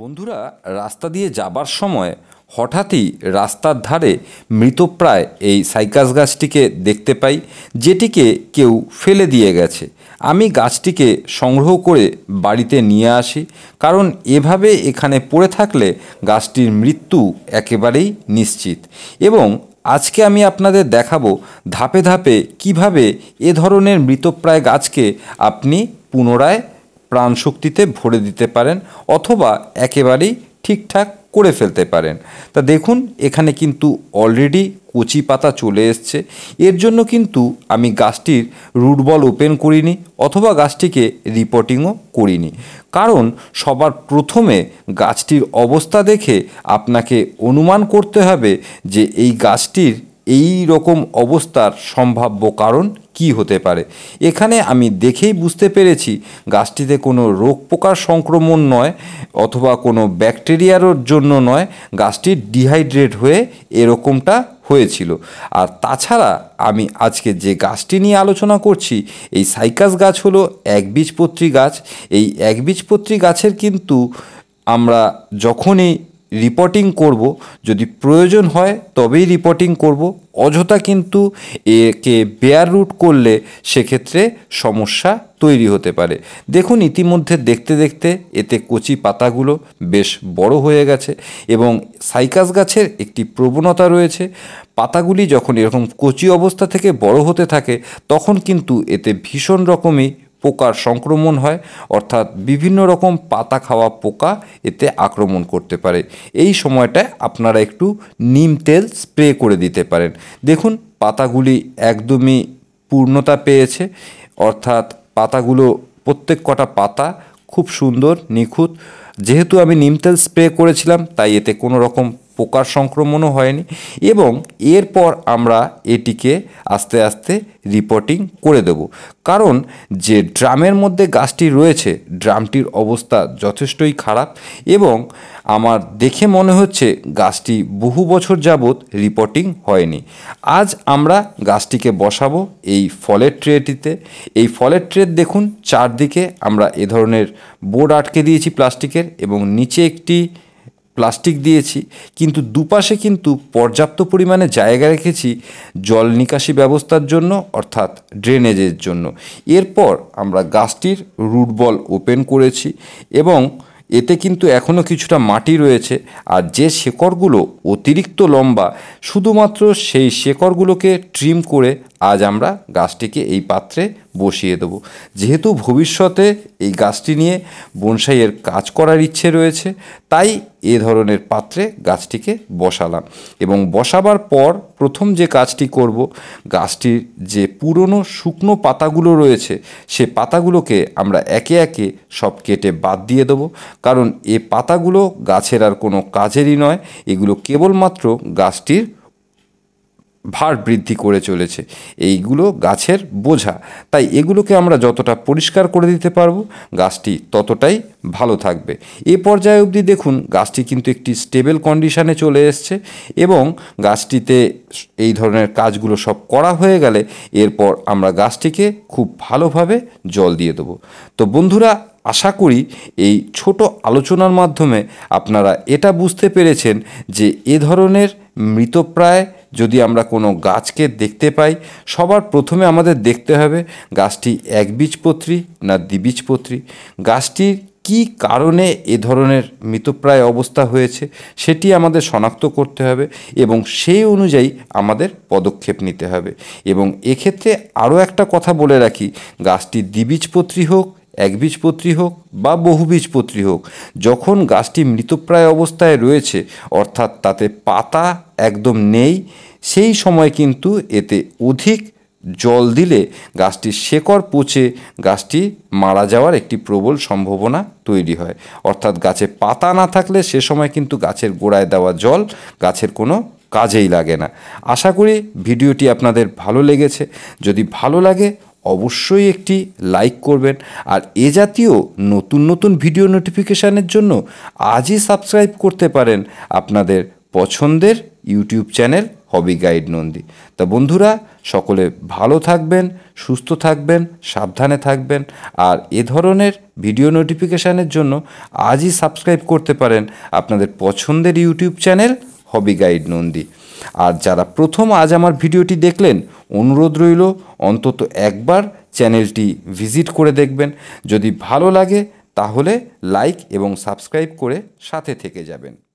বন্ধুরা রাস্তা দিয়ে যাবার সময় হঠাৎই রাস্তার ধারে মৃতপ্রায় এই সাইকাস গাছটিকে দেখতে পাই যেটিকে কেউ ফেলে দিয়ে গেছে আমি গাছটিকে সংগ্রহ করে বাড়িতে নিয়ে আসি কারণ এভাবে এখানে পড়ে থাকলে গাছটির মৃত্যু একেবারেই নিশ্চিত এবং আজকে আমি আপনাদের দেখাবো ধাপে ধাপে কিভাবে এ ধরনের মৃতপ্রায় গাছকে আপনি পুনরায় প্রাণশক্তিতে ভরে দিতে পারেন অথবা একেবারেই ঠিকঠাক করে ফেলতে পারেন তা দেখুন এখানে কিন্তু অলরেডি কচি পাতা চলে এসছে এর জন্য কিন্তু আমি গাছটির রুট বল ওপেন করিনি অথবা গাছটিকে রিপোর্টিংও করিনি কারণ সবার প্রথমে গাছটির অবস্থা দেখে আপনাকে অনুমান করতে হবে যে এই গাছটির এই রকম অবস্থার সম্ভাব্য কারণ কি হতে পারে এখানে আমি দেখেই বুঝতে পেরেছি গাছটিতে কোনো রোগ পোকার সংক্রমণ নয় অথবা কোনো ব্যাকটেরিয়ার জন্য নয় গাছটি ডিহাইড্রেট হয়ে এরকমটা হয়েছিল আর তাছাড়া আমি আজকে যে গাছটি নিয়ে আলোচনা করছি এই সাইকাস গাছ হলো একবীজপত্রী গাছ এই একবীজপত্রী গাছের কিন্তু আমরা যখনই রিপোর্টিং করব যদি প্রয়োজন হয় তবেই রিপোর্টিং করব অযথা কিন্তু একে বেয়ার রুট করলে সেক্ষেত্রে সমস্যা তৈরি হতে পারে দেখুন ইতিমধ্যে দেখতে দেখতে এতে কচি পাতাগুলো বেশ বড় হয়ে গেছে এবং সাইকাস গাছের একটি প্রবণতা রয়েছে পাতাগুলি যখন এরকম কচি অবস্থা থেকে বড় হতে থাকে তখন কিন্তু এতে ভীষণ রকমই পোকার সংক্রমণ হয় অর্থাৎ বিভিন্ন রকম পাতা খাওয়া পোকা এতে আক্রমণ করতে পারে এই সময়টায় আপনারা একটু নিম তেল স্প্রে করে দিতে পারেন দেখুন পাতাগুলি একদমই পূর্ণতা পেয়েছে অর্থাৎ পাতাগুলো প্রত্যেক কটা পাতা খুব সুন্দর নিখুঁত যেহেতু আমি নিম তেল স্প্রে করেছিলাম তাই এতে কোনো রকম পোকার সংক্রমণও হয়নি এবং এরপর আমরা এটিকে আস্তে আস্তে রিপোর্টিং করে দেব কারণ যে ড্রামের মধ্যে গাছটি রয়েছে ড্রামটির অবস্থা যথেষ্টই খারাপ এবং আমার দেখে মনে হচ্ছে গাছটি বহু বছর যাবৎ রিপোর্টিং হয়নি আজ আমরা গাছটিকে বসাবো এই ফলের ট্রেটিতে এই ফলের ট্রে দেখুন চারদিকে আমরা এ ধরনের বোর্ড আটকে দিয়েছি প্লাস্টিকের এবং নিচে একটি প্লাস্টিক দিয়েছি কিন্তু দুপাশে কিন্তু পর্যাপ্ত পরিমাণে জায়গা রেখেছি জল নিকাশি ব্যবস্থার জন্য অর্থাৎ ড্রেনেজের জন্য এরপর আমরা গাছটির রুট বল ওপেন করেছি এবং এতে কিন্তু এখনও কিছুটা মাটি রয়েছে আর যে শেকড়গুলো অতিরিক্ত লম্বা শুধুমাত্র সেই শেকড়গুলোকে ট্রিম করে আজ আমরা গাছটিকে এই পাত্রে বসিয়ে দেব যেহেতু ভবিষ্যতে এই গাছটি নিয়ে বনসাইয়ের কাজ করার ইচ্ছে রয়েছে তাই এ ধরনের পাত্রে গাছটিকে বসালাম এবং বসাবার পর প্রথম যে কাজটি করব গাছটির যে পুরনো শুকনো পাতাগুলো রয়েছে সে পাতাগুলোকে আমরা একে একে সব কেটে বাদ দিয়ে দেব কারণ এ পাতাগুলো গাছের আর কোনো কাজেরই নয় এগুলো কেবলমাত্র গাছটির ভার বৃদ্ধি করে চলেছে এইগুলো গাছের বোঝা তাই এগুলোকে আমরা যতটা পরিষ্কার করে দিতে পারবো গাছটি ততটাই ভালো থাকবে এ পর্যায়ে অবধি দেখুন গাছটি কিন্তু একটি স্টেবল কন্ডিশানে চলে এসছে এবং গাছটিতে এই ধরনের কাজগুলো সব করা হয়ে গেলে এরপর আমরা গাছটিকে খুব ভালোভাবে জল দিয়ে দেবো তো বন্ধুরা আশা করি এই ছোট আলোচনার মাধ্যমে আপনারা এটা বুঝতে পেরেছেন যে এ ধরনের মৃতপ্রায় যদি আমরা কোনো গাছকে দেখতে পাই সবার প্রথমে আমাদের দেখতে হবে গাছটি একবীজপত্রী না দ্বিবীজপত্রী গাছটির কি কারণে এ ধরনের মৃতপ্রায় অবস্থা হয়েছে সেটি আমাদের শনাক্ত করতে হবে এবং সেই অনুযায়ী আমাদের পদক্ষেপ নিতে হবে এবং এক্ষেত্রে আরও একটা কথা বলে রাখি গাছটি দ্বিবীজপত্রী হোক একবীজপত্রী হোক বা বহুবীজপত্রী হোক যখন গাছটি মৃতপ্রায় অবস্থায় রয়েছে অর্থাৎ তাতে পাতা একদম নেই সেই সময় কিন্তু এতে অধিক জল দিলে গাছটির শেকড় পচে গাছটি মারা যাওয়ার একটি প্রবল সম্ভাবনা তৈরি হয় অর্থাৎ গাছে পাতা না থাকলে সে সময় কিন্তু গাছের গোড়ায় দেওয়া জল গাছের কোনো কাজেই লাগে না আশা করি ভিডিওটি আপনাদের ভালো লেগেছে যদি ভালো লাগে অবশ্যই একটি লাইক করবেন আর এ জাতীয় নতুন নতুন ভিডিও নোটিফিকেশানের জন্য আজই সাবস্ক্রাইব করতে পারেন আপনাদের পছন্দের YouTube channel hobby guide Nandi তা বন্ধুরা সকলে ভালো থাকবেন সুস্থ থাকবেন সাবধানে থাকবেন আর এ ধরনের ভিডিও নোটিফিকেশানের জন্য আজই সাবস্ক্রাইব করতে পারেন আপনাদের পছন্দের YouTube channel hobby guide Nandi আর যারা প্রথম আজ আমার ভিডিওটি দেখলেন অনুরোধ রইল অন্তত একবার চ্যানেলটি ভিজিট করে দেখবেন যদি ভালো লাগে তাহলে লাইক এবং সাবস্ক্রাইব করে সাথে থেকে যাবেন